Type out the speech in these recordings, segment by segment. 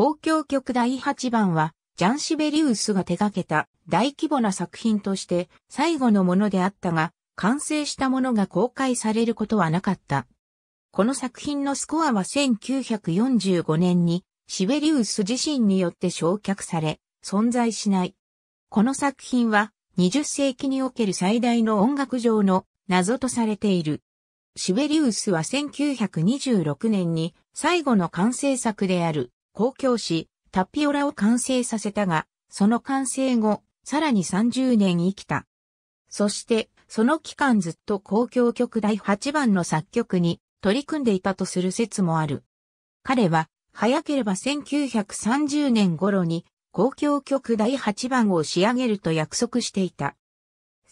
交響曲第8番は、ジャン・シベリウスが手掛けた大規模な作品として最後のものであったが、完成したものが公開されることはなかった。この作品のスコアは1945年にシベリウス自身によって焼却され、存在しない。この作品は20世紀における最大の音楽上の謎とされている。シベリウスは1926年に最後の完成作である公共し、タピオラを完成させたが、その完成後、さらに30年生きた。そして、その期間ずっと公共曲第8番の作曲に取り組んでいたとする説もある。彼は、早ければ1930年頃に公共曲第8番を仕上げると約束していた。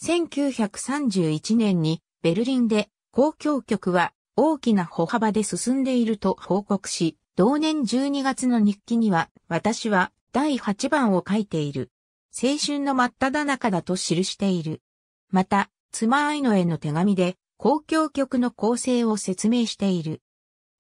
1931年にベルリンで公共曲は大きな歩幅で進んでいると報告し、同年12月の日記には、私は第8番を書いている。青春の真っ只中だと記している。また、妻愛のへの手紙で、公共曲の構成を説明している。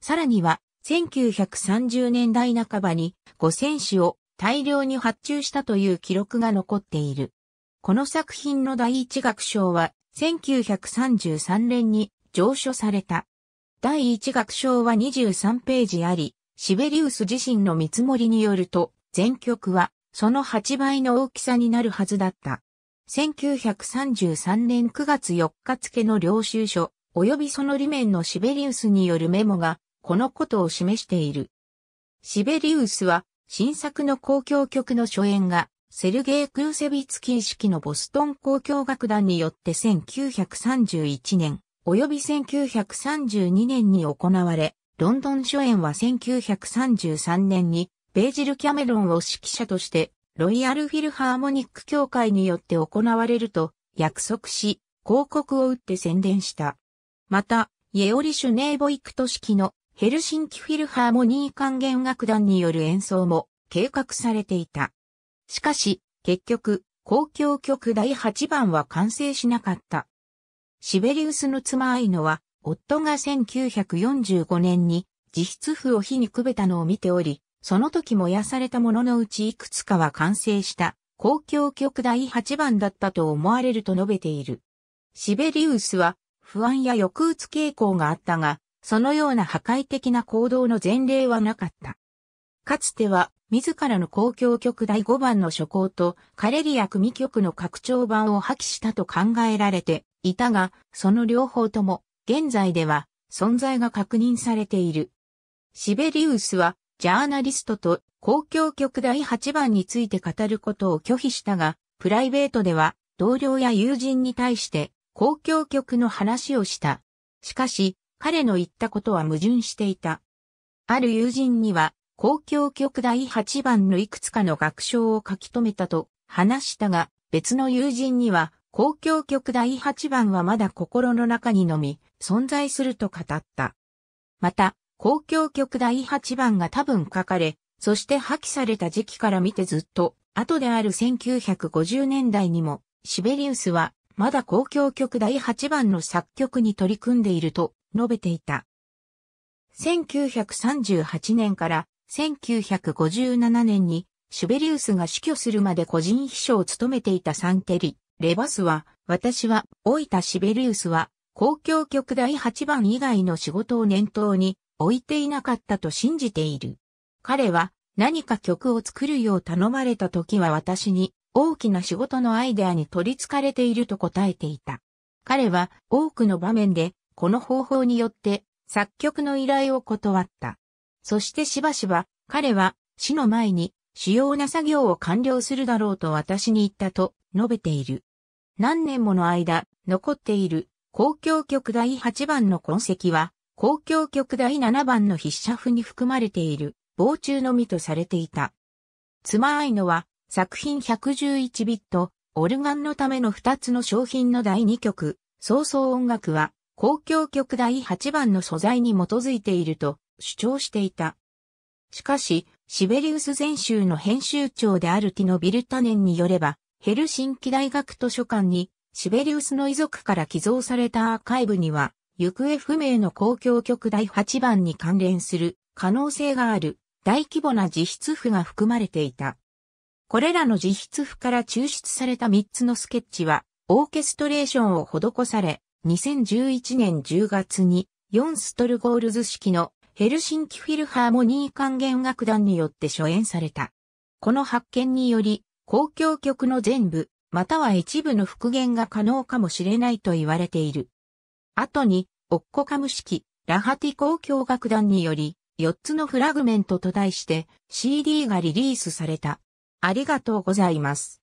さらには、1930年代半ばに五千0紙を大量に発注したという記録が残っている。この作品の第一楽章は1933年に上書された。第一楽章は23ページあり、シベリウス自身の見積もりによると、全曲はその8倍の大きさになるはずだった。1933年9月4日付の領収書、及びその裏面のシベリウスによるメモが、このことを示している。シベリウスは、新作の公共曲の初演が、セルゲイ・クルセビツキー式のボストン公共楽団によって1931年、及び1932年に行われ、ロンドン初演は1933年にベージル・キャメロンを指揮者としてロイヤル・フィルハーモニック協会によって行われると約束し、広告を打って宣伝した。また、イエオリ・シュネーボイクト式のヘルシンキ・フィルハーモニー管弦楽団による演奏も計画されていた。しかし、結局、公共曲第8番は完成しなかった。シベリウスの妻アイノは夫が1945年に自筆譜を火にくべたのを見ており、その時燃やされたもののうちいくつかは完成した公共曲第8番だったと思われると述べている。シベリウスは不安や抑うつ傾向があったが、そのような破壊的な行動の前例はなかった。かつては、自らの公共曲第5番の初行と、カレリア組曲の拡張版を破棄したと考えられていたが、その両方とも、現在では存在が確認されている。シベリウスはジャーナリストと公共局第8番について語ることを拒否したが、プライベートでは同僚や友人に対して公共局の話をした。しかし、彼の言ったことは矛盾していた。ある友人には、公共局第8番のいくつかの学章を書き留めたと話したが、別の友人には、公共曲第8番はまだ心の中にのみ存在すると語った。また、公共曲第8番が多分書かれ、そして破棄された時期から見てずっと、後である1950年代にも、シベリウスは、まだ公共曲第8番の作曲に取り組んでいると述べていた。1938年から1957年に、シュベリウスが死去するまで個人秘書を務めていたサンテリ、レバスは、私は、大いたシベリウスは、公共局第8番以外の仕事を念頭に置いていなかったと信じている。彼は何か曲を作るよう頼まれた時は私に大きな仕事のアイデアに取り憑かれていると答えていた。彼は多くの場面でこの方法によって作曲の依頼を断った。そしてしばしば彼は死の前に主要な作業を完了するだろうと私に言ったと述べている。何年もの間、残っている公共曲第8番の痕跡は、公共曲第7番の筆者譜に含まれている、防虫のみとされていた。つまアイは、作品111ビット、オルガンのための2つの商品の第2曲、早々音楽は、公共曲第8番の素材に基づいていると主張していた。しかし、シベリウス全集の編集長であるティノ・ビルタネンによれば、ヘルシンキ大学図書館に、シベリウスの遺族から寄贈されたアーカイブには、行方不明の公共局第8番に関連する可能性がある大規模な自筆譜が含まれていた。これらの自筆譜から抽出された3つのスケッチは、オーケストレーションを施され、2011年10月に、4ストルゴールズ式のヘルシンキフィルハーモニー管弦楽団によって初演された。この発見により、公共曲の全部、または一部の復元が可能かもしれないと言われている。後に、オッコカム式、ラハティ公共楽団により、4つのフラグメントと題して CD がリリースされた。ありがとうございます。